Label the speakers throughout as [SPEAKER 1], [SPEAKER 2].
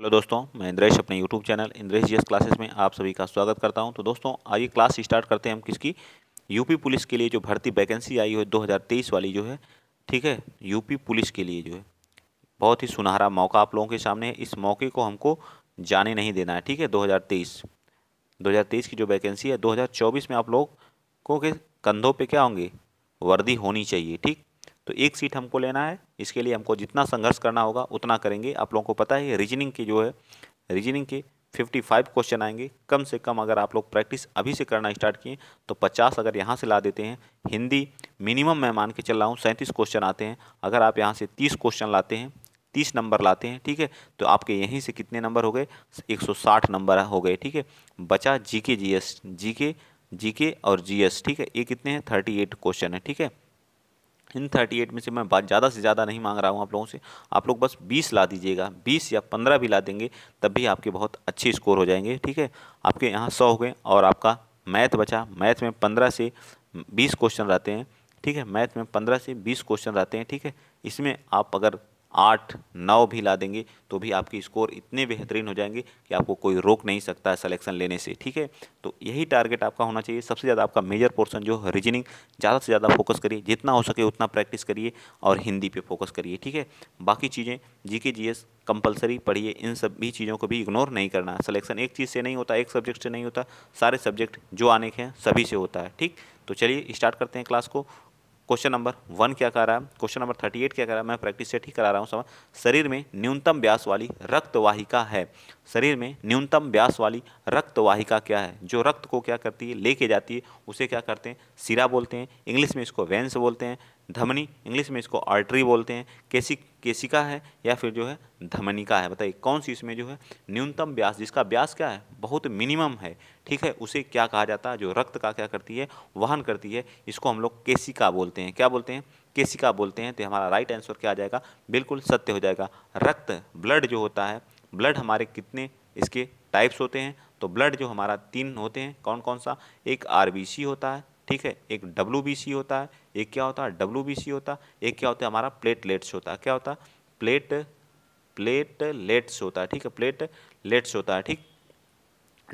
[SPEAKER 1] hello दोस्तों मैं इंद्रेश अपने YouTube channel Indresh ji classes में आप सभी का स्वागत करता हूं तो दोस्तों आइए क्लास स्टार्ट करते हैं हम किसकी यूपी पुलिस के लिए जो भर्ती वैकेंसी आई है तेईस वाली जो है ठीक है यूपी पुलिस के लिए जो है बहुत ही सुनहरा मौका आप लोगों के सामने है इस मौके को हमको जाने नहीं देना है ठीक है दो हज़ार की जो वैकेंसी है दो में आप लोग को के कंधों पर क्या होंगे वर्दी होनी चाहिए ठीक तो एक सीट हमको लेना है इसके लिए हमको जितना संघर्ष करना होगा उतना करेंगे आप लोगों को पता है रीजनिंग की जो है रीजनिंग के 55 क्वेश्चन आएंगे कम से कम अगर आप लोग प्रैक्टिस अभी से करना स्टार्ट किए तो 50 अगर यहाँ से ला देते हैं हिंदी मिनिमम मैं मान के चल रहा हूँ सैंतीस क्वेश्चन आते हैं अगर आप यहाँ से 30 क्वेश्चन लाते हैं 30 नंबर लाते हैं ठीक है तो आपके यहीं से कितने नंबर हो गए 160 नंबर हो गए ठीक है बचा जी के जी एस जी के जी के और जी एस ठीक है ये कितने हैं थर्टी एट क्वेश्चन है ठीक है इन थर्टी एट में से मैं बात ज़्यादा से ज़्यादा नहीं मांग रहा हूँ आप लोगों से आप लोग बस बीस ला दीजिएगा बीस या पंद्रह भी ला देंगे तब भी आपके बहुत अच्छे स्कोर हो जाएंगे ठीक है आपके यहाँ सौ हो गए और आपका मैथ बचा मैथ में पंद्रह से बीस क्वेश्चन रहते हैं ठीक है मैथ में पंद्रह से बीस क्वेश्चन रहते हैं ठीक है इसमें आप अगर आठ नौ भी ला देंगे तो भी आपके स्कोर इतने बेहतरीन हो जाएंगे कि आपको कोई रोक नहीं सकता है सलेक्शन लेने से ठीक है तो यही टारगेट आपका होना चाहिए सबसे ज़्यादा आपका मेजर पोर्सन जो रीजनिंग ज़्यादा से ज़्यादा फोकस करिए जितना हो सके उतना प्रैक्टिस करिए और हिंदी पे फोकस करिए ठीक है बाकी चीज़ें जी के कंपलसरी पढ़िए इन सब भी चीज़ों को भी इग्नोर नहीं करना सलेक्शन एक चीज़ से नहीं होता एक सब्जेक्ट से नहीं होता सारे सब्जेक्ट जो आने के हैं सभी से होता है ठीक तो चलिए स्टार्ट करते हैं क्लास को क्वेश्चन नंबर वन क्या कह रहा है क्वेश्चन नंबर थर्टी एट क्या कह रहा है मैं प्रैक्टिस सेट ही करा रहा हूँ समझ शरीर में न्यूनतम व्यास वाली रक्तवाहिका है शरीर में न्यूनतम व्यास वाली रक्तवाहिका क्या है जो रक्त को क्या करती है लेके जाती है उसे क्या करते हैं सिरा बोलते हैं इंग्लिश में इसको वेंस बोलते हैं धमनी इंग्लिश में इसको आर्टरी बोलते हैं केसी केसिका है या फिर जो है धमनिका है बताइए कौन सी इसमें जो है न्यूनतम व्यास जिसका व्यास क्या है बहुत मिनिमम है ठीक है उसे क्या कहा जाता है जो रक्त का क्या करती है वहन करती है इसको हम लोग केसिका बोलते हैं क्या बोलते हैं केसिका बोलते हैं तो हमारा राइट आंसर क्या आ जाएगा बिल्कुल सत्य हो जाएगा रक्त ब्लड जो होता है ब्लड हमारे कितने इसके टाइप्स होते हैं तो ब्लड जो हमारा तीन होते हैं कौन कौन सा एक आर होता है ठीक है एक डब्ल्यू होता है एक क्या होता है डब्ल्यू होता है एक क्या होता है हमारा प्लेटलेट्स होता है क्या होता है प्लेट प्लेटलेट्स होता है ठीक है प्लेटलेट्स होता है ठीक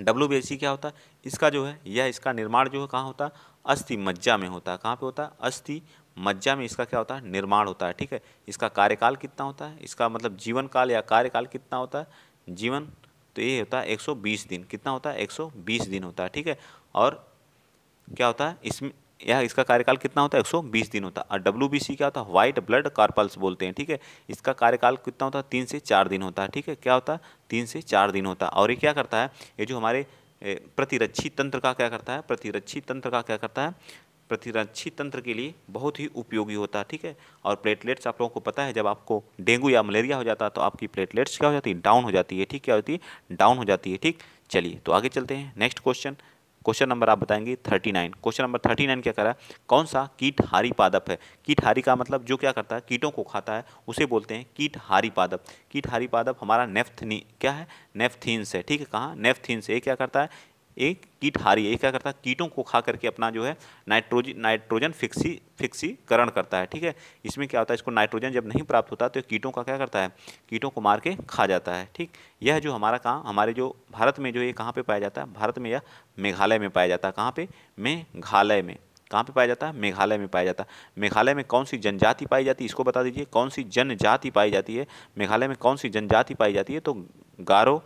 [SPEAKER 1] डब्ल्यू क्या होता है इसका जो है यह इसका निर्माण जो है कहाँ होता है अस्थि मज्जा में होता है कहाँ पे होता है अस्थि मज्जा में इसका क्या होता है निर्माण होता है ठीक है इसका कार्यकाल कितना होता है इसका मतलब जीवन काल या कार्यकाल कितना होता है जीवन तो ये होता है 120 दिन कितना होता है 120 दिन होता है ठीक है और क्या होता है इसमें यह इसका कार्यकाल कितना होता है 120 दिन होता है और डब्ल्यू क्या होता है व्हाइट ब्लड कार्पल्स बोलते हैं ठीक है इसका कार्यकाल कितना होता है तीन से चार दिन होता है ठीक है क्या होता है तीन से चार दिन होता है और ये क्या करता है ये जो हमारे प्रतिरक्षी तंत्र का क्या करता है प्रतिरक्षी तंत्र का क्या करता है प्रतिरक्षी तंत्र के लिए बहुत ही उपयोगी होता है ठीक है और प्लेटलेट्स आप लोगों को पता है जब आपको डेंगू या मलेरिया हो जाता है तो आपकी प्लेटलेट्स क्या हो जाती है डाउन हो जाती है ठीक क्या होती है डाउन हो जाती है ठीक चलिए तो आगे चलते हैं नेक्स्ट क्वेश्चन क्वेश्चन नंबर आप बताएंगे thirty nine question number thirty nine क्या करा कौन सा कीट हारी पादप है कीट हारी का मतलब जो क्या करता है कीटों को खाता है उसे बोलते हैं कीट हारी पादप कीट हारी पादप हमारा नेफ्थनी क्या है नेफ्थीन्स है ठीक है कहाँ नेफ्थीन्स ये क्या करता है एक कीट हारी है ये क्या करता है कीटों को खा करके अपना जो है नाइट्रोजन नाइट्रोजन फिक्सी फिक्सीकरण करता है ठीक है इसमें क्या होता है इसको नाइट्रोजन जब नहीं प्राप्त होता तो कीटों का क्या करता है कीटों को मार के खा जाता है ठीक यह जो हमारा काम हमारे जो भारत में जो ये कहाँ पर पाया जाता है भारत में यह मेघालय में पाया जाता है कहाँ पर मेघालय में कहाँ पे पाया जाता है मेघालय में पाया जाता है मेघालय में कौन सी जनजाति पाई जाती है इसको बता दीजिए कौन सी जनजाति पाई जाती है मेघालय में कौन सी जनजाति पाई जाती है तो गारो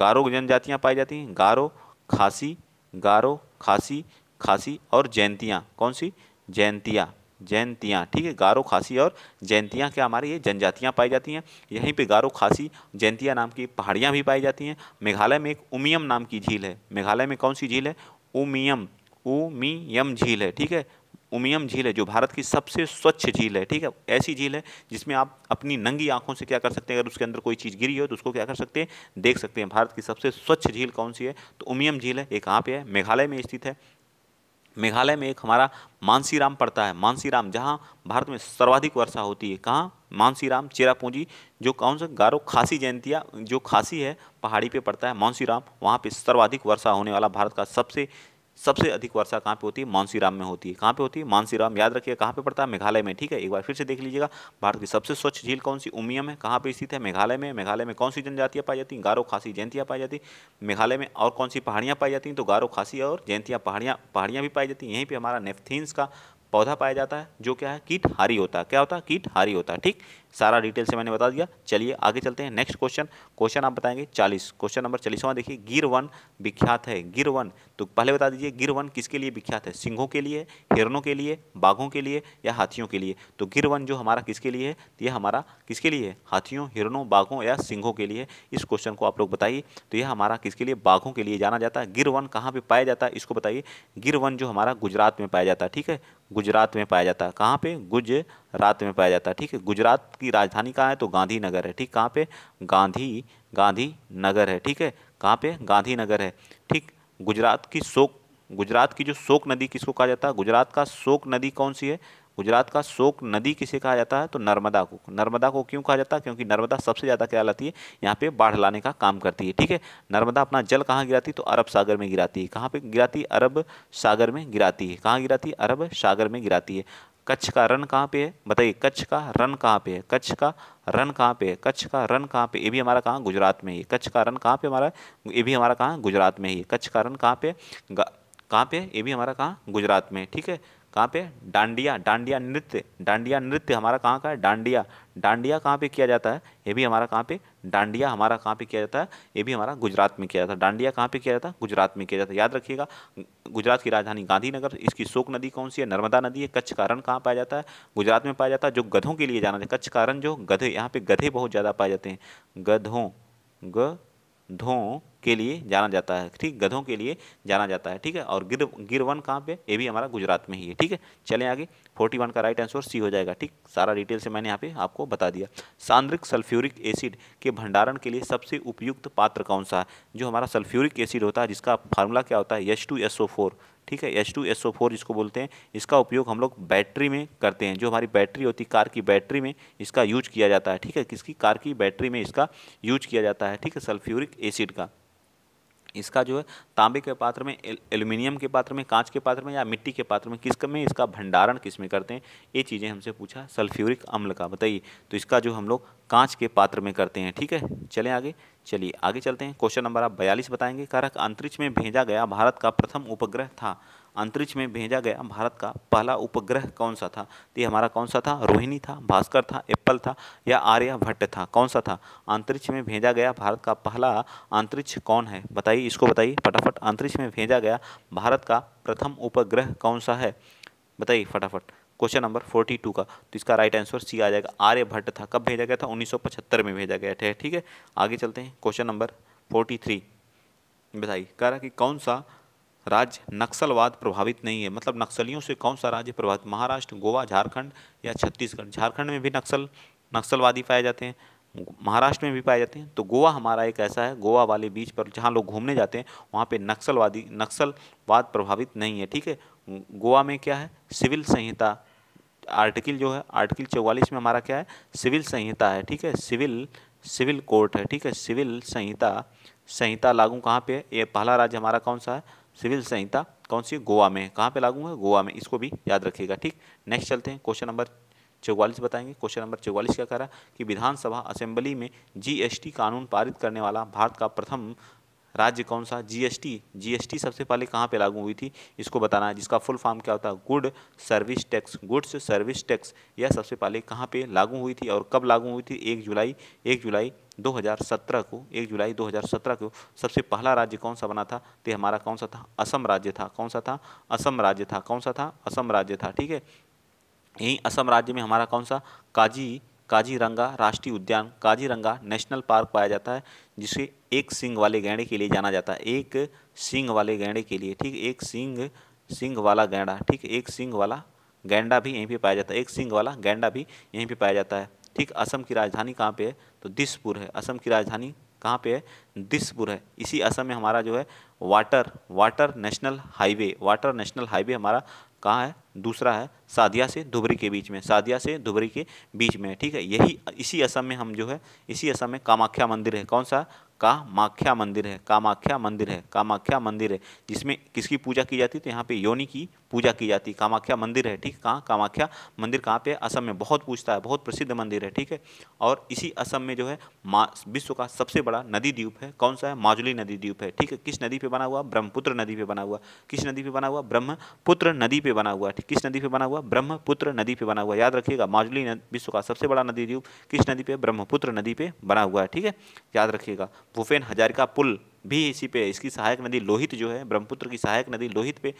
[SPEAKER 1] गारो जनजातियाँ पाई जाती हैं गारो खासी गारो खासी खासी और जैंतियाँ कौन सी जैंतियाँ जैंतियाँ ठीक है गारो खासी और जैंतियाँ क्या हमारे ये जनजातियाँ पाई जाती हैं यहीं पे गारो खासी जैंतिया नाम की पहाड़ियाँ भी पाई जाती हैं मेघालय में एक उमियम नाम की झील है मेघालय में कौन सी झील है उमियम उमियम झील है ठीक है उमियम झील है जो भारत की सबसे स्वच्छ झील है ठीक है ऐसी झील है जिसमें आप अपनी नंगी आंखों से क्या कर सकते हैं अगर उसके अंदर कोई चीज़ गिरी हो तो उसको क्या कर सकते हैं देख सकते हैं भारत की सबसे स्वच्छ झील कौन सी है तो उमियम झील है एक कहाँ पे है मेघालय में स्थित है मेघालय में एक हमारा मानसीराम पड़ता है मानसीराम जहाँ भारत में सर्वाधिक वर्षा होती है कहाँ मानसीराम चेरापूंजी जो कौन सा गारो खासी जयंतिया जो खासी है पहाड़ी पे पड़ता है मानसीराम वहाँ पे सर्वाधिक वर्षा होने वाला भारत का सबसे सबसे अधिक वर्षा कहाँ पे होती है मानसीराम में होती है कहाँ पे होती है मानसीराम याद रखिए कहाँ पे पड़ता है मेघालय में ठीक है एक बार फिर से देख लीजिएगा भारत की सबसे स्वच्छ झील कौन सी उमियम है कहाँ पे स्थित है मेघालय में मेघालय में कौन सी जनजातियाँ पाई जाती हैं गारो खासी जयंतियाँ पाई जाती मेघालय में और कौन सी पहाड़ियाँ पाई जाती हैं तो गारो खासी और जैंतियाँ पहाड़ियाँ पहाड़ियाँ भी पाई जाती हैं यहीं पर हमारा नेफ्थीन्स का पौधा पाया जाता है जो क्या है कीट हारी होता है क्या होता है कीट हारी होता है ठीक सारा डिटेल से मैंने बता दिया चलिए आगे चलते हैं नेक्स्ट क्वेश्चन क्वेश्चन आप बताएंगे चालीस क्वेश्चन नंबर चालीसवां देखिए गिर वन विख्यात है गिर वन तो पहले बता दीजिए गिर वन किसके लिए विख्यात है सिंहों के लिए हिरणों के लिए बाघों के लिए या हाथियों के लिए तो गिर वन जो हमारा किसके लिए है तो यह हमारा किसके लिए है हाथियों हिरणों बाघों या सिंहों के लिए इस क्वेश्चन को आप लोग बताइए तो यह हमारा किसके लिए बाघों के लिए जाना जाता है गिर वन कहाँ पर पाया जाता है इसको बताइए गिर वन जो हमारा गुजरात में पाया जाता है ठीक है गुजरात में पाया जाता है कहाँ पे गुजरात में पाया जाता है ठीक है गुजरात की राजधानी कहाँ है तो गांधी नगर है ठीक कहाँ पे गांधी गांधी नगर है ठीक है कहाँ पे गांधी नगर है ठीक गुजरात की शोक गुजरात की जो शोक नदी किसको कहा जाता है गुजरात का शोक नदी कौन सी है गुजरात का शोक नदी किसे कहा जाता है तो नर्मदा को नर्मदा को क्यों कहा जाता है क्योंकि नर्मदा सबसे ज़्यादा क्या लाती है यहाँ पे बाढ़ लाने का काम करती है ठीक है नर्मदा अपना जल कहाँ गिराती है तो अरब सागर में गिराती है कहाँ पे गिराती है अरब सागर में गिराती है कहाँ गिराती है अरब सागर में गिराती है कच्छ का रन कहाँ पे है बताइए कच्छ का रन कहाँ पे है कच्छ का रन कहाँ पे है कच्छ का रन कहाँ पे ये भी हमारा कहाँ गुजरात में ही कच्छ का रन कहाँ पे हमारा ये भी हमारा कहाँ गुजरात में ही कच्छ का रन कहाँ पे कहाँ पे ये भी हमारा कहाँ गुजरात में ठीक है कहाँ पे डांडिया डांडिया नृत्य डांडिया नृत्य हमारा कहाँ का है डांडिया डांडिया कहाँ पे किया जाता है ये भी हमारा कहाँ पे डांडिया हमारा कहाँ पे किया जाता है ये भी हमारा गुजरात में किया जाता है डांडिया कहाँ पे किया जाता है गुजरात में किया जाता है याद रखिएगा गुजरात की राजधानी गांधीनगर इसकी शोक नदी कौन सी है नर्मदा नदी है कच्छ का कहाँ पाया जाता है गुजरात में पाया जाता है जो गधों के लिए जाना जाता है कच्छ का जो गधे यहाँ पे गधे बहुत ज़्यादा पाए जाते हैं गधों ग धों के लिए जाना जाता है ठीक गधों के लिए जाना जाता है ठीक है और गिर गिरवन कहाँ पे ये भी हमारा गुजरात में ही है ठीक है चले आगे 41 का राइट आंसर सी हो जाएगा ठीक सारा डिटेल से मैंने यहाँ पे आपको बता दिया सांद्रिक सल्फ्यूरिक एसिड के भंडारण के लिए सबसे उपयुक्त पात्र कौन सा है जो हमारा सल्फ्यूरिक एसिड होता है जिसका फार्मूला क्या होता है H two S O four ठीक है H two S O four इसको बोलते हैं इसका उपयोग हम लोग बैटरी में करते हैं जो हमारी बैटरी होती है कार की बैटरी में इसका यूज किया जाता है ठीक है किसकी कार की बैटरी में इसका यूज किया जाता है ठीक है सल्फ्यूरिक एसिड का इसका जो है तांबे के पात्र में एल्यूमिनियम के पात्र में कांच के पात्र में या मिट्टी के पात्र में किस में इसका भंडारण किस में करते हैं ये चीज़ें हमसे पूछा सल्फ्यूरिक अम्ल का बताइए तो इसका जो हम लोग कांच के पात्र में करते हैं ठीक है चलें आगे चलिए आगे चलते हैं क्वेश्चन नंबर आप बयालीस बताएंगे कारक अंतरिक्ष में भेजा गया भारत का प्रथम उपग्रह था अंतरिक्ष में भेजा गया भारत का पहला उपग्रह कौन सा था तो ये हमारा कौन सा था रोहिणी था भास्कर था एप्पल था या आर्यभट्ट था कौन सा था अंतरिक्ष में भेजा गया भारत का पहला अंतरिक्ष कौन है बताइए इसको बताइए फटाफट अंतरिक्ष में भेजा गया भारत का प्रथम उपग्रह कौन सा है बताइए फटाफट क्वेश्चन नंबर फोर्टी टू का तो इसका राइट आंसर सी आ जाएगा आर्यभट्ट था कब भेजा गया था उन्नीस सौ पचहत्तर में भेजा गया था ठीक है आगे चलते हैं क्वेश्चन नंबर फोर्टी थ्री बताइए कह रहा कि कौन सा राज्य नक्सलवाद प्रभावित नहीं है मतलब नक्सलियों से कौन सा राज्य प्रभावित महाराष्ट्र गोवा झारखंड या छत्तीसगढ़ झारखंड में भी नक्सल नक्सलवादी पाए जाते हैं महाराष्ट्र में भी पाए जाते हैं तो गोवा हमारा एक ऐसा है गोवा वाले बीच पर जहाँ लोग घूमने जाते हैं वहाँ पर नक्सलवादी नक्सलवाद प्रभावित नहीं है ठीक है गोवा में क्या है सिविल संहिता आर्टिकल जो है आर्टिकल चौवालीस में हमारा क्या है सिविल संहिता है ठीक है सिविल सिविल कोर्ट है ठीक है सिविल संहिता संहिता लागू कहाँ पे ये पहला राज्य हमारा कौन सा है सिविल संहिता कौन सी गोवा में कहाँ पे लागू है गोवा में इसको भी याद रखिएगा ठीक नेक्स्ट चलते हैं क्वेश्चन नंबर चौवालीस बताएंगे क्वेश्चन नंबर चौवालीस क्या कह रहा है कि विधानसभा असेंबली में जीएसटी कानून पारित करने वाला भारत का प्रथम राज्य कौन सा जीएसटी जीएसटी सबसे पहले कहाँ पे लागू हुई थी इसको बताना है जिसका फुल फॉर्म क्या होता है good service tax goods service tax यह सबसे पहले कहाँ पे लागू हुई थी और कब लागू हुई थी एक जुलाई एक जुलाई 2017 को एक जुलाई 2017 को सबसे पहला राज्य कौन सा बना था तो हमारा कौन सा था असम राज्य था कौन सा था असम राज्य था कौन सा था असम राज्य था ठीक है यहीं असम राज्य में हमारा कौन सा काजी काजीरंगा राष्ट्रीय उद्यान काजीरंगा नेशनल पार्क पाया जाता है जिसे एक सिंग वाले गैंडे के लिए जाना जाता है एक सिंग वाले गैंडे के लिए ठीक एक सिंग सिंग वाला गैंडा ठीक एक सिंग वाला गैंडा भी यहीं पे पाया जाता है एक सिंग वाला गैंडा भी यहीं पे पाया जाता है ठीक असम की राजधानी कहाँ पे है तो दिसपुर है असम की राजधानी कहाँ पे है दिसपुर है इसी असम में हमारा जो है water water national highway water national highway हमारा कहाँ है दूसरा है साधिया से धुबरी के बीच में साधिया से धुबरी के बीच में ठीक है यही इसी असम में हम जो है इसी असम में कामाख्या मंदिर है कौन सा कामाख्या मंदिर है कामाख्या मंदिर है कामाख्या मंदिर है जिसमें किसकी पूजा की जाती है तो यहाँ पे योनि की पूजा की जाती है कामाख्या मंदिर है ठीक कहाँ कामाख्या मंदिर कहाँ पे असम में बहुत पूछता है बहुत प्रसिद्ध मंदिर है ठीक है और इसी असम में जो है विश्व का सबसे बड़ा नदी द्वीप है कौन सा है माजुली नदी द्वीप है ठीक है किस नदी पर बना हुआ ब्रह्मपुत्र नदी पर बना हुआ किस नदी पर बना हुआ ब्रह्मपुत्र नदी पर बना हुआ ठीक किस नदी पे बना हुआ ब्रह्मपुत्र नदी पे बना हुआ याद रखिएगा माजुली विश्व का सबसे बड़ा नदी द्वीप किस नदी पे ब्रह्मपुत्र नदी पे बना हुआ है ठीक है याद रखिएगा भूपेन हजारिका पुल भी इसी पे इसकी सहायक नदी लोहित जो है ब्रह्मपुत्र की सहायक नदी लोहित पे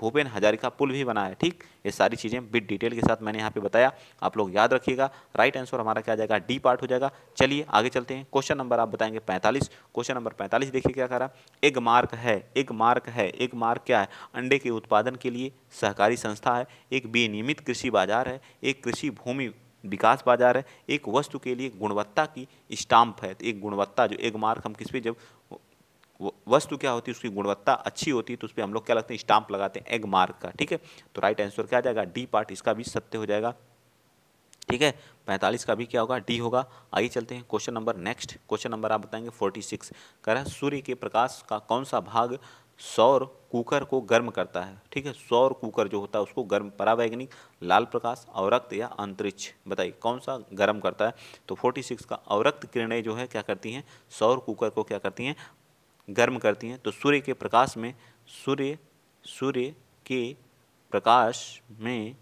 [SPEAKER 1] भूपेन हजारिका पुल भी बना है ठीक ये सारी चीज़ें बिट डिटेल के साथ मैंने यहाँ पे बताया आप लोग याद रखिएगा राइट आंसर हमारा क्या जाएगा डी पार्ट हो जाएगा चलिए आगे चलते हैं क्वेश्चन नंबर आप बताएंगे पैंतालीस क्वेश्चन नंबर पैंतालीस देखिए क्या कह रहा एक मार्क है एक मार्क है एक मार्क क्या है अंडे के उत्पादन के लिए सहकारी संस्था है एक विनियमित कृषि बाजार है एक कृषि भूमि विकास बाजार है एक वस्तु के लिए गुणवत्ता की स्टाम्प है एक गुणवत्ता जो एक मार्क हम किस पे जब वस्तु क्या होती है उसकी गुणवत्ता अच्छी होती है तो उस पर हम लोग क्या लगते हैं स्टाम्प लगाते हैं एग मार्क का ठीक है तो राइट आंसर क्या आ जाएगा डी पार्ट इसका भी सत्य हो जाएगा ठीक है पैंतालीस का भी क्या होगा डी होगा आइए चलते हैं question number next question number आप बताएंगे फोर्टी सिक्स कह सूर्य के प्रकाश का कौन सा भाग सौर कुकर को गर्म करता है ठीक है सौर कुकर जो होता है उसको गर्म परावैज्ञानिक लाल प्रकाश अवरक्त या अंतरिक्ष बताइए कौन सा गर्म करता है तो 46 का अवरक्त किरणें जो है क्या करती हैं सौर कुकर को क्या करती हैं गर्म करती हैं तो सूर्य के प्रकाश में सूर्य सूर्य के प्रकाश में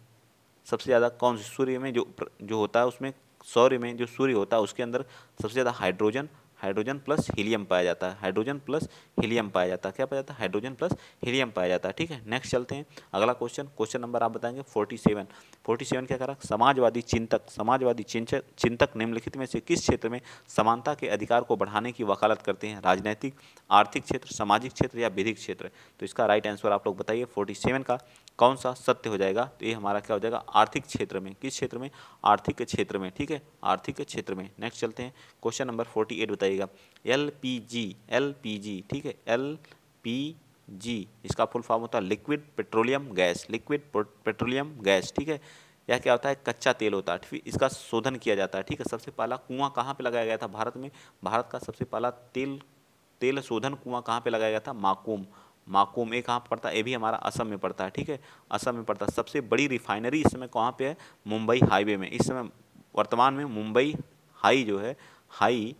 [SPEAKER 1] सबसे ज़्यादा कौन से सूर्य में जो जो होता है उसमें सौर्य में जो सूर्य होता है उसके अंदर सबसे ज़्यादा हाइड्रोजन हाइड्रोजन प्लस हीलियम पाया जाता है हाइड्रोजन प्लस हीलियम पाया जाता है क्या पाया जाता है हाइड्रोजन प्लस हीलियम पाया जाता है ठीक है नेक्स्ट चलते हैं अगला क्वेश्चन क्वेश्चन नंबर आप बताएंगे फोर्टी सेवन फोर्टी सेवन क्या करा समाजवादी चिंतक समाजवादी चिंतक चिंतक निम्नलिखित में से किस क्षेत्र में समानता के अधिकार को बढ़ाने की वकालत करते हैं राजनैतिक आर्थिक क्षेत्र सामाजिक क्षेत्र या विधिक क्षेत्र तो इसका राइट आंसर आप लोग बताइए फोर्टी सेवन का कौन सा सत्य हो जाएगा तो ये हमारा क्या हो जाएगा आर्थिक क्षेत्र में किस क्षेत्र में आर्थिक क्षेत्र में ठीक है आर्थिक क्षेत्र में नेक्स्ट चलते हैं क्वेश्चन नंबर फोर्टी एट बताइएगा L P G L P G ठीक है एल पी जी इसका फुल फॉर्म होता है liquid petroleum gas liquid petroleum gas ठीक है यह क्या होता है कच्चा तेल होता है ठीक इसका शोधन किया जाता है ठीक है सबसे पहला कुआं कहाँ पर लगाया गया था भारत में भारत का सबसे पहला तेल तेल शोधन कुआं कहाँ पर लगाया गया था माकूम माकूम ए कहाँ पड़ता है ये भी हमारा असम में पड़ता है ठीक है असम में पड़ता है सबसे बड़ी रिफाइनरी इस समय कहाँ पे है मुंबई हाईवे में इस समय वर्तमान में मुंबई हाई जो है हाई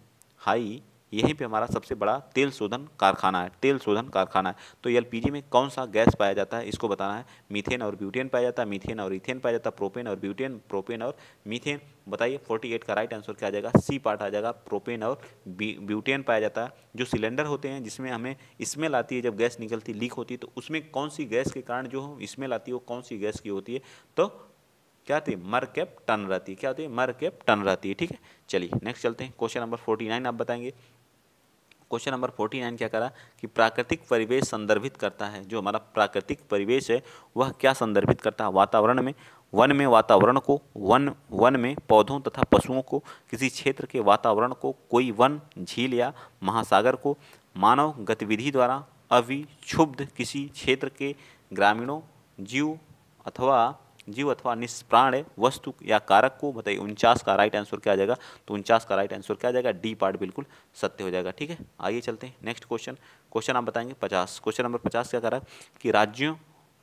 [SPEAKER 1] हाई यहीं पे हमारा सबसे बड़ा तेल शोधन कारखाना है तेल शोधन कारखाना है तो एल में कौन सा गैस पाया जाता है इसको बताना है मीथेन और ब्यूटेन पाया जाता है मीथेन और इथेन पाया जाता है प्रोपेन और ब्यूटेन प्रोपेन और मीथेन बताइए 48 का राइट आंसर क्या आ जाएगा सी पार्ट आ जाएगा प्रोपेन और ब्यूटेन पाया जाता है जो सिलेंडर होते हैं जिसमें हमें स्मेल आती है जब गैस निकलती लीक होती है तो उसमें कौन सी गैस के कारण जो स्मेल आती है वो कौन सी गैस की होती है तो क्या होती है मर कैप टन रहती है क्या होती है मर कैप टन रहती है ठीक है चलिए नेक्स्ट चलते हैं क्वेश्चन नंबर फोर्टी नाइन आप बताएंगे क्वेश्चन नंबर फोर्टी नाइन क्या करा कि प्राकृतिक परिवेश संदर्भित करता है जो हमारा प्राकृतिक परिवेश है वह क्या संदर्भित करता है वातावरण में वन में वातावरण को वन वन में पौधों तथा पशुओं को किसी क्षेत्र के वातावरण को कोई वन झील या महासागर को मानव गतिविधि द्वारा अविक्षुब्ध किसी क्षेत्र के ग्रामीणों जीव अथवा जीव अथवा निष्प्राण है वस्तु या कारक को बताइए मतलब उनचास का राइट आंसर क्या आ जाएगा तो उनचास का राइट आंसर क्या आ जाएगा डी पार्ट बिल्कुल सत्य हो जाएगा ठीक है आइए चलते हैं नेक्स्ट क्वेश्चन क्वेश्चन आप बताएंगे पचास क्वेश्चन नंबर पचास क्या करा कि राज्यों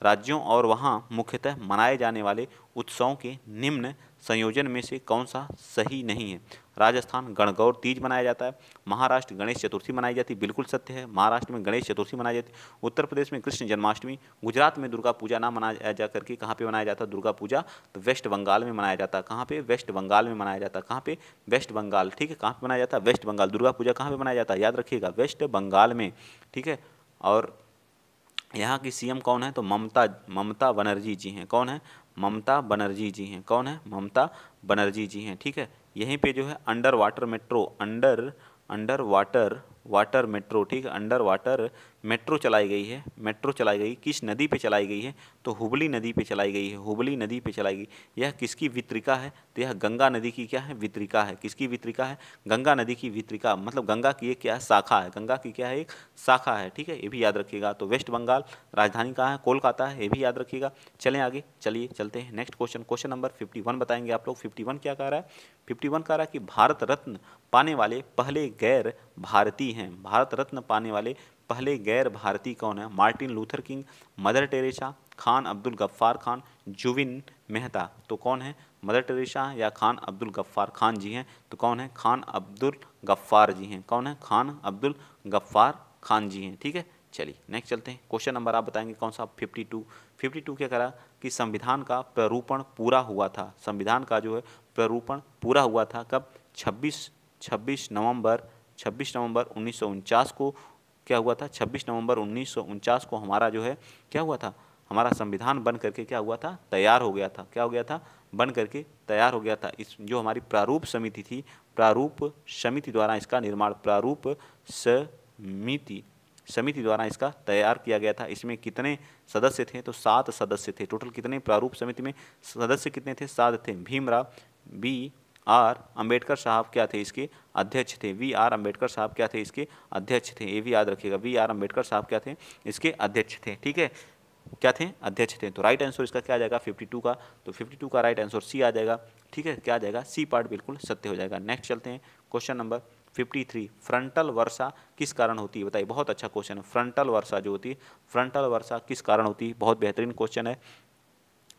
[SPEAKER 1] राज्यों और वहाँ मुख्यतः मनाए जाने वाले उत्सवों के निम्न संयोजन में से कौन सा सही नहीं है राजस्थान गणगौर तीज मनाया जाता है महाराष्ट्र गणेश चतुर्थी मनाई जाती है बिल्कुल सत्य है महाराष्ट्र में गणेश चतुर्थी मनाई जाती है उत्तर प्रदेश में कृष्ण जन्माष्टमी गुजरात में दुर्गा पूजा ना मनाया जा करके कहाँ पर मनाया जाता है दुर्गा पूजा तो वेस्ट बंगाल में मनाया जाता है कहाँ पर वेस्ट बंगाल में मनाया जाता है कहाँ पर वेस्ट बंगाल ठीक है कहाँ पर मनाया जाता है वेस्ट बंगाल दुर्गा पूजा कहाँ पर मनाया जाता है याद रखिएगा वेस्ट बंगाल में ठीक है और यहाँ की सीएम कौन है तो ममता ममता बनर्जी जी हैं कौन है ममता बनर्जी जी हैं कौन है ममता बनर्जी जी हैं ठीक है यहीं पे जो है under water metro under under water water metro ठीक है अंडर वाटर मेट्रो चलाई गई है मेट्रो चलाई गई किस नदी पे चलाई गई है तो हुबली नदी पे चलाई गई है हुबली नदी पे चलाई गई यह किसकी वितरिका है तो यह गंगा नदी की क्या है वितरिका है किसकी वितरिका है गंगा नदी की वितरिका मतलब गंगा की एक क्या है शाखा है गंगा की क्या है एक शाखा है ठीक है ये भी याद रखिएगा तो वेस्ट बंगाल राजधानी कहाँ है कोलकाता है ये भी याद रखिएगा चलें आगे चलिए चलते हैं next question question number fifty बताएंगे आप लोग फिफ्टी क्या कह रहा है फिफ्टी कह रहा है कि भारत रत्न पाने वाले पहले गैर भारतीय हैं भारत रत्न पाने वाले पहले गैर भारतीय कौन है Martin Luther King Mother Teresa Khan Abdul Gaffar Khan Zubin Mehta तो कौन है मदर टेरेसा या खान अब्दुल गफ्फार खान जी हैं तो कौन है खान अब्दुल गफ्फार जी हैं कौन है खान अब्दुल गफ्फार खान जी हैं ठीक है चलिए नेक्स्ट चलते हैं क्वेश्चन नंबर आप बताएंगे कौन सा 52 52 क्या करा कि संविधान का प्ररूपण पूरा हुआ था संविधान का जो है प्ररूपण पूरा हुआ था कब 26 26 नवंबर 26 नवंबर उन्नीस को क्या हुआ था 26 नवंबर उन्नीस को हमारा जो है क्या हुआ था हमारा संविधान बन करके क्या हुआ था तैयार हो गया था क्या हो गया था बन करके तैयार हो गया था इस जो हमारी प्रारूप समिति थी प्रारूप समिति द्वारा इसका निर्माण प्रारूप समिति समिति द्वारा इसका तैयार किया गया था इसमें कितने सदस्य थे तो सात सदस्य थे टोटल कितने प्रारूप समिति में सदस्य कितने थे सात थे भीमराव बी आर अंबेडकर साहब क्या थे इसके अध्यक्ष थे वी आर अंबेडकर साहब क्या थे इसके अध्यक्ष थे ये भी याद रखिएगा वी आर अंबेडकर साहब क्या थे इसके अध्यक्ष थे ठीक है क्या थे अध्यक्ष थे तो राइट आंसर इसका क्या आ जाएगा 52 का तो 52 का राइट आंसर सी आ जाएगा ठीक है क्या आ जाएगा सी पार्ट बिल्कुल सत्य हो जाएगा नेक्स्ट चलते हैं क्वेश्चन नंबर 53 फ्रंटल वर्षा किस कारण होती है बताइए बहुत अच्छा क्वेश्चन है फ्रंटल वर्षा जो होती है फ्रंटल वर्षा किस कारण होती है बहुत बेहतरीन क्वेश्चन है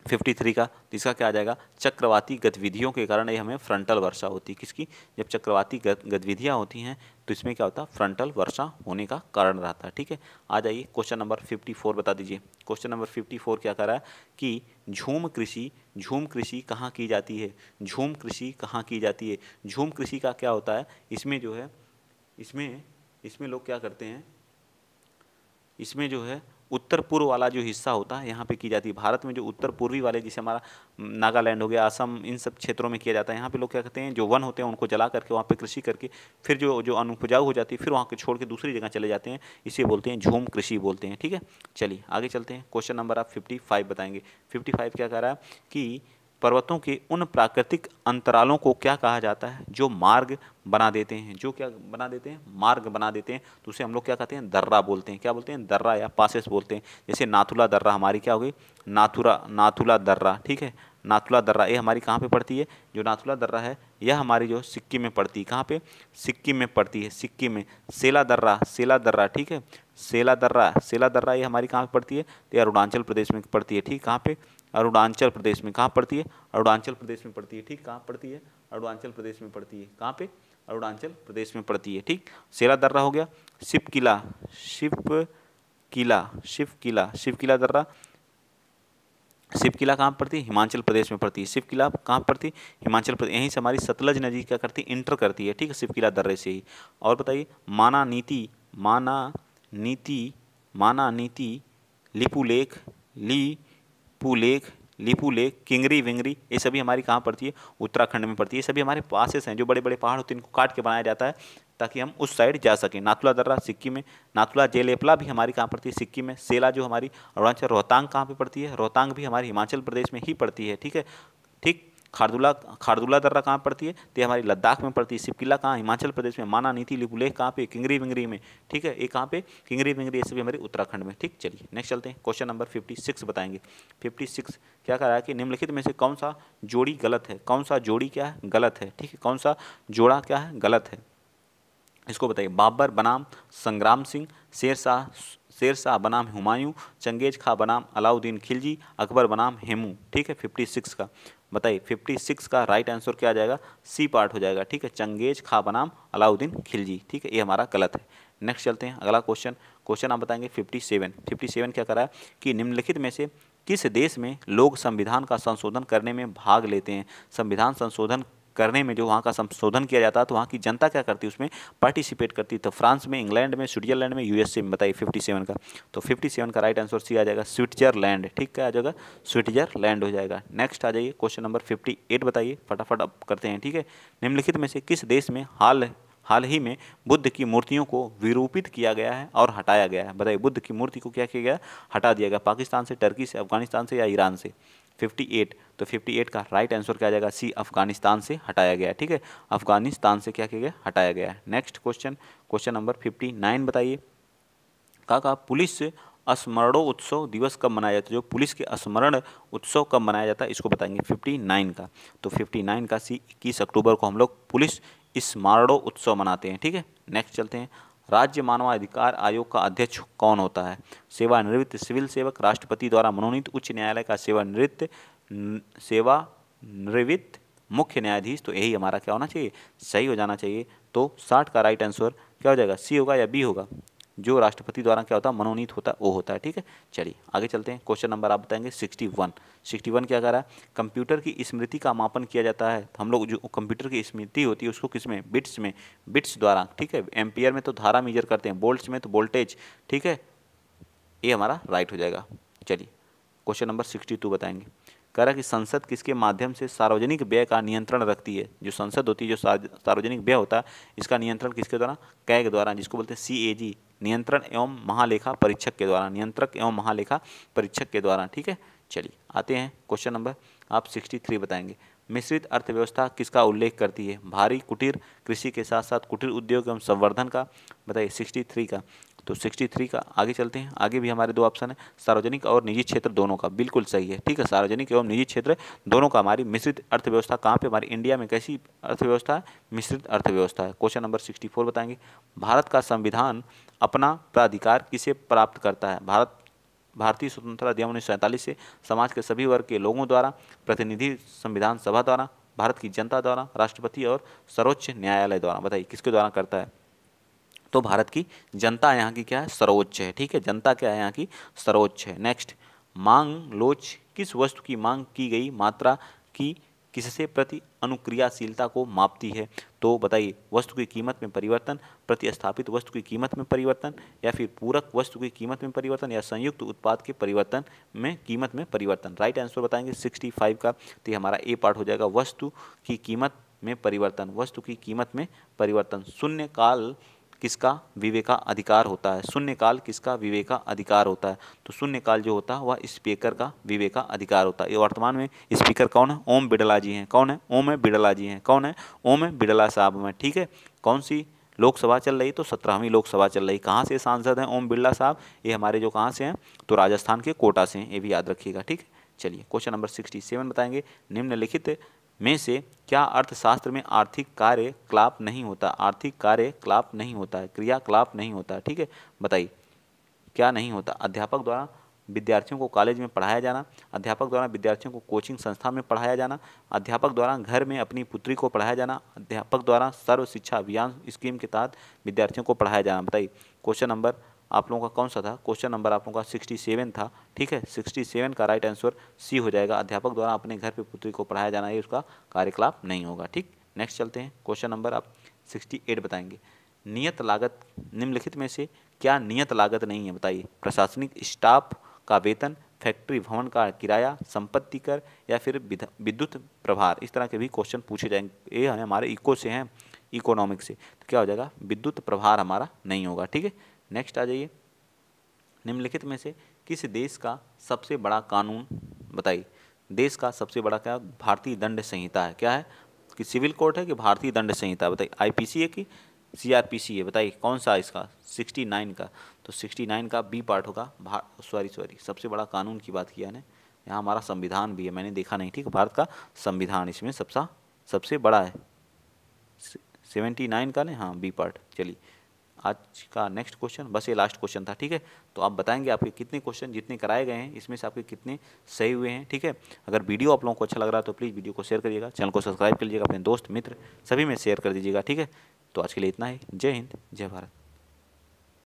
[SPEAKER 1] 53 का इसका क्या आ जाएगा चक्रवाती गतिविधियों के कारण ये हमें फ्रंटल वर्षा होती है किसकी जब चक्रवाती गतिविधियाँ होती हैं तो इसमें क्या होता है फ्रंटल वर्षा होने का कारण रहता है ठीक है आ जाइए क्वेश्चन नंबर 54 बता दीजिए क्वेश्चन नंबर 54 क्या कर रहा है कि झूम कृषि झूम कृषि कहाँ की जाती है झूम कृषि कहाँ की जाती है झूम कृषि का क्या होता है इसमें जो है इसमें इसमें लोग क्या करते हैं इसमें जो है उत्तर पूर्व वाला जो हिस्सा होता है यहाँ पे की जाती है भारत में जो उत्तर पूर्वी वाले जैसे हमारा नागालैंड हो गया असम इन सब क्षेत्रों में किया जाता है यहाँ पे लोग क्या कहते हैं जो वन होते हैं उनको जला करके वहाँ पे कृषि करके फिर जो जो अनुपजाऊ हो जाती है फिर वहाँ के छोड़ के दूसरी जगह चले जाते हैं इसे बोलते हैं झूम कृषि बोलते हैं ठीक है चलिए आगे चलते हैं क्वेश्चन नंबर आप फिफ्टी बताएंगे फिफ्टी क्या कह रहा है कि पर्वतों के उन प्राकृतिक अंतरालों को क्या कहा जाता है जो मार्ग बना देते हैं जो क्या बना देते हैं मार्ग बना देते हैं तो उसे हम लोग क्या कहते हैं दर्रा बोलते हैं क्या बोलते हैं दर्रा या पासिस बोलते हैं जैसे नाथुला दर्रा हमारी क्या हो गई नाथुरा नाथुला दर्रा ठीक है नाथुला दर्रा ये हमारी कहाँ पे पड़ती है जो नाथुला दर्रा है यह हमारी जो सिक्किम में पड़ती है कहाँ पे सिक्किम में पड़ती है सिक्किम में सेला दर्रा सेला दर्रा ठीक है सेला दर्रा सेला दर्रा ये हमारी कहाँ पे पड़ती है तो ये अरुणाचल प्रदेश में पड़ती है ठीक कहाँ पे अरुणाचल प्रदेश में कहाँ पड़ती है अरुणाचल प्रदेश में पड़ती है ठीक कहाँ पड़ती है अरुणाचल प्रदेश में पड़ती है कहाँ पे अरुणाचल प्रदेश में पड़ती है ठीक सेरा दर्रा हो गया शिव किला शिव किला शिव किला शिव किला दर्रा शिव किला कहाँ पड़ती है हिमाचल प्रदेश में पड़ती है शिव किला कहाँ पड़ती है हिमाचल प्रदेश यहीं से हमारी सतलज नदी क्या करती है इंटर करती है ठीक है शिव किला दर्रे से ही और बताइए माना नीति माना नीति माना नीति Lipulekh Lipulekh Lipulekh Kingri Bingri ये सभी हमारी कहाँ पड़ती है उत्तराखंड में पड़ती है ये सभी हमारे पासेस हैं जो बड़े बड़े पहाड़ होते हैं इनको काट के बनाया जाता है ताकि हम उस साइड जा सकें नाथुला दर्रा सिक्किम में नाथुला जेलेपला भी हमारी कहाँ पड़ती है सिक्किम में सेला जो हमारी अरुणाचल रोहतांग कहाँ पर पड़ती है रोहतांग भी हमारी हिमाचल प्रदेश में ही पड़ती है ठीक है ठीक खारदुला खारदुला दर्रा कहाँ पड़ती है तो हमारी लद्दाख में पड़ती है सिपकिला कहाँ हिमाचल प्रदेश में माना नीति लिपुलेख कहाँ पे किंगरी विंगरी में ठीक है ये कहाँ पे किंगरी विंगरी ऐसे भी हमारे उत्तराखंड में ठीक चलिए नेक्स्ट चलते हैं क्वेश्चन नंबर फिफ्टी सिक्स बताएंगे फिफ्टी सिक्स क्या कह रहा है कि निम्नलिखित में से कौन सा जोड़ी गलत है कौन सा जोड़ी क्या है गलत है ठीक है कौन सा जोड़ा क्या है गलत है इसको बताइए बाबर बनाम संग्राम सिंह शेरशाह शेर शाह बनाम हुमायूं चंगेज खां बनाम अलाउद्दीन खिलजी अकबर बनाम हेमू ठीक है फिफ्टी सिक्स का बताइए फिफ्टी सिक्स का राइट आंसर क्या आ जाएगा सी पार्ट हो जाएगा ठीक है चंगेज खां बनाम अलाउद्दीन खिलजी ठीक है ये हमारा गलत है नेक्स्ट चलते हैं अगला क्वेश्चन क्वेश्चन आप बताएंगे फिफ्टी सेवन फिफ्टी सेवन क्या करा है कि निम्नलिखित में से किस देश में लोग संविधान का संशोधन करने में भाग लेते हैं संविधान संशोधन करने में जो वहाँ का संशोधन किया जाता तो वहाँ की जनता क्या करती उसमें पार्टिसिपेट करती तो फ्रांस में इंग्लैंड में स्विट्जरलैंड में यूएसए में बताइए फिफ्टी सेवन का तो फिफ्टी सेवन का राइट आंसर सी आ जाएगा स्विट्जरलैंड ठीक क्या आ जाएगा स्विट्जरलैंड हो जाएगा नेक्स्ट आ जाइए क्वेश्चन नंबर फिफ्टी एट बताइए फटाफट अब करते हैं ठीक है निम्नलिखित में से किस देश में हाल हाल ही में बुद्ध की मूर्तियों को विरूपित किया गया है और हटाया गया है बताइए बुद्ध की मूर्ति को क्या किया गया हटा दिया गया पाकिस्तान से टर्की से अफगानिस्तान से या ईरान से 58 तो 58 का राइट आंसर क्या आ जाएगा सी अफगानिस्तान से हटाया गया ठीक है अफगानिस्तान से क्या किया गया हटाया गया है नेक्स्ट क्वेश्चन क्वेश्चन नंबर 59 बताइए कहा का पुलिस स्मरणो उत्सव दिवस कब मनाया जाता है जो पुलिस के स्मरण उत्सव कब मनाया जाता है इसको बताएंगे 59 का तो 59 का सी इक्कीस अक्टूबर को हम लोग पुलिस स्मारडो उत्सव मनाते हैं ठीक है नेक्स्ट चलते हैं राज्य मानवाधिकार आयोग का अध्यक्ष कौन होता है सेवानिवृत्त सिविल सेवक राष्ट्रपति द्वारा मनोनीत उच्च न्यायालय का सेवानिवृत्त सेवा निवृत्त मुख्य न्यायाधीश तो यही हमारा क्या होना चाहिए सही हो जाना चाहिए तो साठ का राइट आंसर क्या हो जाएगा सी होगा या बी होगा जो राष्ट्रपति द्वारा क्या होता है मनोनीत होता है वो होता है ठीक है चलिए आगे चलते हैं क्वेश्चन नंबर आप बताएंगे सिक्सटी वन सिक्सटी वन क्या कह रहा है कंप्यूटर की स्मृति का मापन किया जाता है हम लोग जो कंप्यूटर की स्मृति होती है उसको किस में बिट्स में बिट्स द्वारा ठीक है एम्पियर में तो धारा मेजर करते हैं बोल्ट में तो वोल्टेज ठीक है ये हमारा राइट हो जाएगा चलिए क्वेश्चन नंबर सिक्सटी टू बताएंगे कह रहा कि संसद किसके माध्यम से सार्वजनिक व्यय का नियंत्रण रखती है जो संसद होती है जो सार्वजनिक व्यय होता है इसका नियंत्रण किसके द्वारा कैग द्वारा जिसको बोलते हैं सी नियंत्रण एवं महालेखा परीक्षक के द्वारा नियंत्रक एवं महालेखा परीक्षक के द्वारा ठीक है चलिए आते हैं क्वेश्चन नंबर आप 63 बताएंगे मिश्रित अर्थव्यवस्था किसका उल्लेख करती है भारी कुटीर कृषि के साथ साथ कुटीर उद्योग एवं संवर्धन का बताइए 63 का तो 63 का आगे चलते हैं आगे भी हमारे दो ऑप्शन है सार्वजनिक और निजी क्षेत्र दोनों का बिल्कुल सही है ठीक है सार्वजनिक एवं निजी क्षेत्र दोनों का हमारी मिश्रित अर्थव्यवस्था कहाँ पे हमारी इंडिया में कैसी अर्थव्यवस्था है मिश्रित अर्थव्यवस्था है क्वेश्चन नंबर 64 बताएंगे भारत का संविधान अपना प्राधिकार किसे प्राप्त करता है भारत भारतीय स्वतंत्रता अधिनियम उन्नीस से समाज के सभी वर्ग के लोगों द्वारा प्रतिनिधि संविधान सभा द्वारा भारत की जनता द्वारा राष्ट्रपति और सर्वोच्च न्यायालय द्वारा बताइए किसके द्वारा करता है तो भारत की जनता यहाँ की क्या है सर्वोच्च है ठीक है जनता क्या है यहाँ की सर्वोच्च है नेक्स्ट मांग लोच किस वस्तु की मांग की गई मात्रा की किससे प्रति अनुक्रियाशीलता को मापती है तो बताइए वस्तु की कीमत में परिवर्तन प्रतिस्थापित वस्तु की कीमत में परिवर्तन या फिर पूरक वस्तु की कीमत में परिवर्तन या संयुक्त उत्पाद के परिवर्तन में कीमत में परिवर्तन राइट आंसर बताएंगे 65 का तो ये हमारा ए पार्ट हो जाएगा वस्तु की कीमत में परिवर्तन वस्तु की कीमत में परिवर्तन शून्य काल किसका विवेका का अधिकार होता है शून्यकाल किसका विवेक का अधिकार होता है तो शून्यकाल जो होता है वह स्पीकर का विवेका का अधिकार होता है ये वर्तमान में स्पीकर कौन है ओम बिड़ला जी हैं कौन है ओम है बिड़ला जी हैं कौन है ओम है बिड़ला साहब में ठीक है कौन सी लोकसभा चल रही तो सत्रहवीं लोकसभा चल रही कहाँ से सांसद हैं ओम बिड़ला साहब ये हमारे जो कहाँ से हैं तो राजस्थान के कोटा से हैं ये भी याद रखिएगा ठीक है चलिए क्वेश्चन नंबर सिक्सटी सेवन बताएंगे निम्नलिखित में से क्या अर्थशास्त्र में आर्थिक कार्यकलाप नहीं होता आर्थिक कार्यकलाप नहीं होता है क्रियाकलाप नहीं होता ठीक है बताइए क्या नहीं होता अध्यापक द्वारा विद्यार्थियों को कॉलेज में पढ़ाया जाना अध्यापक द्वारा विद्यार्थियों को कोचिंग संस्था में पढ़ाया जाना अध्यापक द्वारा घर में अपनी पुत्री को पढ़ाया जाना अध्यापक द्वारा सर्व शिक्षा अभियान स्कीम के तहत विद्यार्थियों को पढ़ाया जाना बताइए क्वेश्चन नंबर आप लोगों का कौन सा था क्वेश्चन नंबर आप लोगों का सिक्सटी सेवन था ठीक है सिक्सटी सेवन का राइट आंसर सी हो जाएगा अध्यापक द्वारा अपने घर पर पुत्री को पढ़ाया जाना है उसका कार्यकलाप नहीं होगा ठीक नेक्स्ट चलते हैं क्वेश्चन नंबर आप सिक्सटी एट बताएंगे नियत लागत निम्नलिखित में से क्या नियत लागत नहीं है बताइए प्रशासनिक स्टाफ का वेतन फैक्ट्री भवन का किराया संपत्ति कर या फिर विद्युत प्रभार इस तरह के भी क्वेश्चन पूछे जाएंगे ये हमें हमारे इको से हैं इकोनॉमिक से तो क्या हो जाएगा विद्युत प्रभार हमारा नहीं होगा ठीक है नेक्स्ट आ जाइए निम्नलिखित में से किस देश का सबसे बड़ा कानून बताइए देश का सबसे बड़ा क्या भारतीय दंड संहिता है क्या है कि सिविल कोर्ट है कि भारतीय दंड संहिता बताइए आईपीसी है कि सीआरपीसी है बताइए कौन सा इसका 69 का तो 69 का बी पार्ट होगा सॉरी सॉरी सबसे बड़ा कानून की बात किया ने यहाँ हमारा संविधान भी है मैंने देखा नहीं ठीक भारत का संविधान इसमें सबसा सबसे बड़ा है सेवेंटी नाइन का ना हाँ बी पार्ट चलिए आज का नेक्स्ट क्वेश्चन बस ये लास्ट क्वेश्चन था ठीक है तो आप बताएंगे आपके कितने क्वेश्चन जितने कराए गए हैं इसमें से आपके कितने सही हुए हैं ठीक है अगर वीडियो आप लोगों को अच्छा लग रहा है तो प्लीज़ वीडियो को शेयर करिएगा चैनल को सब्सक्राइब कर लीजिएगा अपने दोस्त मित्र सभी में शेयर कर दीजिएगा ठीक है तो आज के लिए इतना ही जय हिंद जय भारत